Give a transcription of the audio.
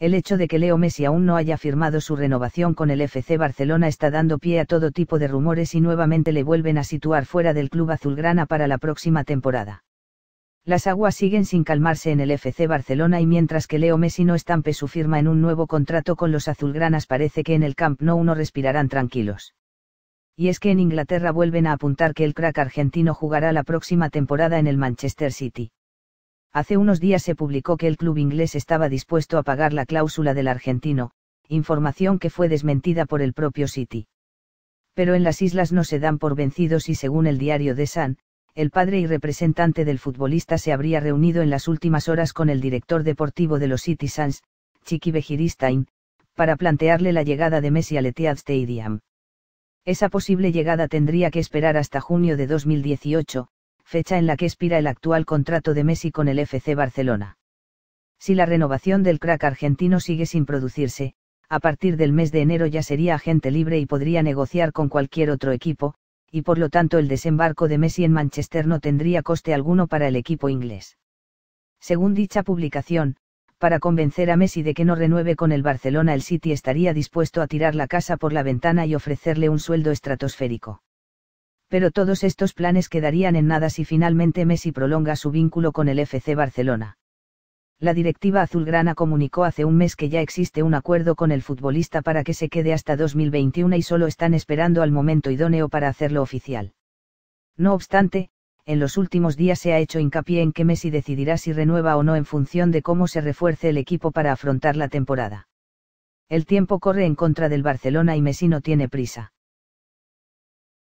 El hecho de que Leo Messi aún no haya firmado su renovación con el FC Barcelona está dando pie a todo tipo de rumores y nuevamente le vuelven a situar fuera del club azulgrana para la próxima temporada. Las aguas siguen sin calmarse en el FC Barcelona y mientras que Leo Messi no estampe su firma en un nuevo contrato con los azulgranas parece que en el Camp Nou uno respirarán tranquilos. Y es que en Inglaterra vuelven a apuntar que el crack argentino jugará la próxima temporada en el Manchester City. Hace unos días se publicó que el club inglés estaba dispuesto a pagar la cláusula del argentino, información que fue desmentida por el propio City. Pero en las islas no se dan por vencidos y según el diario The Sun, el padre y representante del futbolista se habría reunido en las últimas horas con el director deportivo de los City Suns, Chiqui Bejiristain, para plantearle la llegada de Messi al Etihad Stadium. Esa posible llegada tendría que esperar hasta junio de 2018, fecha en la que expira el actual contrato de Messi con el FC Barcelona. Si la renovación del crack argentino sigue sin producirse, a partir del mes de enero ya sería agente libre y podría negociar con cualquier otro equipo, y por lo tanto el desembarco de Messi en Manchester no tendría coste alguno para el equipo inglés. Según dicha publicación, para convencer a Messi de que no renueve con el Barcelona el City estaría dispuesto a tirar la casa por la ventana y ofrecerle un sueldo estratosférico pero todos estos planes quedarían en nada si finalmente Messi prolonga su vínculo con el FC Barcelona. La directiva azulgrana comunicó hace un mes que ya existe un acuerdo con el futbolista para que se quede hasta 2021 y solo están esperando al momento idóneo para hacerlo oficial. No obstante, en los últimos días se ha hecho hincapié en que Messi decidirá si renueva o no en función de cómo se refuerce el equipo para afrontar la temporada. El tiempo corre en contra del Barcelona y Messi no tiene prisa.